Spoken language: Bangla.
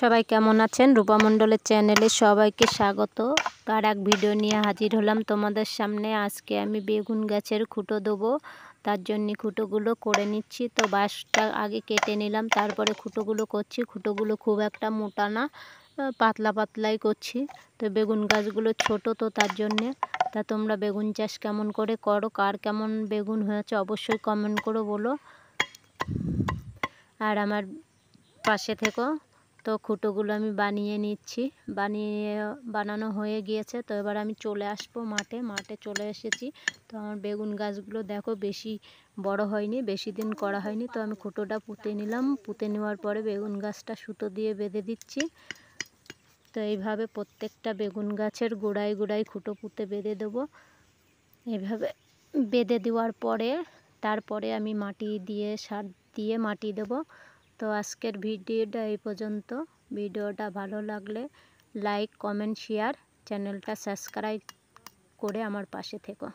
সবাই কেমন আছেন রূপা মণ্ডলের চ্যানেলে সবাইকে স্বাগত তার এক ভিডিও নিয়ে হাজির হলাম তোমাদের সামনে আজকে আমি বেগুন গাছের খুঁটো দেবো তার জন্য খুঁটোগুলো করে নিচ্ছি তো বাঁশটা আগে কেটে নিলাম তারপরে খুঁটোগুলো করছি খুঁটোগুলো খুব একটা মোটা না পাতলা পাতলাই করছি তো বেগুন গাছগুলো ছোট তো তার জন্যে তা তোমরা বেগুন চাষ কেমন করে করো কার কেমন বেগুন হয়েছে অবশ্যই কমেন্ট করে বলো আর আমার পাশে থেকো তো খুঁটোগুলো আমি বানিয়ে নিচ্ছি বানিয়ে বানানো হয়ে গিয়েছে তো এবার আমি চলে আসবো মাঠে মাঠে চলে এসেছি তো আমার বেগুন গাছগুলো দেখো বেশি বড় হয়নি বেশি দিন করা হয়নি তো আমি খুঁটোটা পুঁতে নিলাম পুঁতে নেওয়ার পরে বেগুন গাছটা সুতো দিয়ে বেঁধে দিচ্ছি তো এইভাবে প্রত্যেকটা বেগুন গাছের গোড়ায় গোড়ায় খুঁটো পুঁতে বেঁধে দেবো এইভাবে বেঁধে দেওয়ার পরে তারপরে আমি মাটি দিয়ে সার দিয়ে মাটি দেবো তো আজকের ভিডিওটা এই পর্যন্ত ভিডিওটা ভালো লাগলে লাইক কমেন্ট শেয়ার চ্যানেলটা সাবস্ক্রাইব করে আমার পাশে থেকো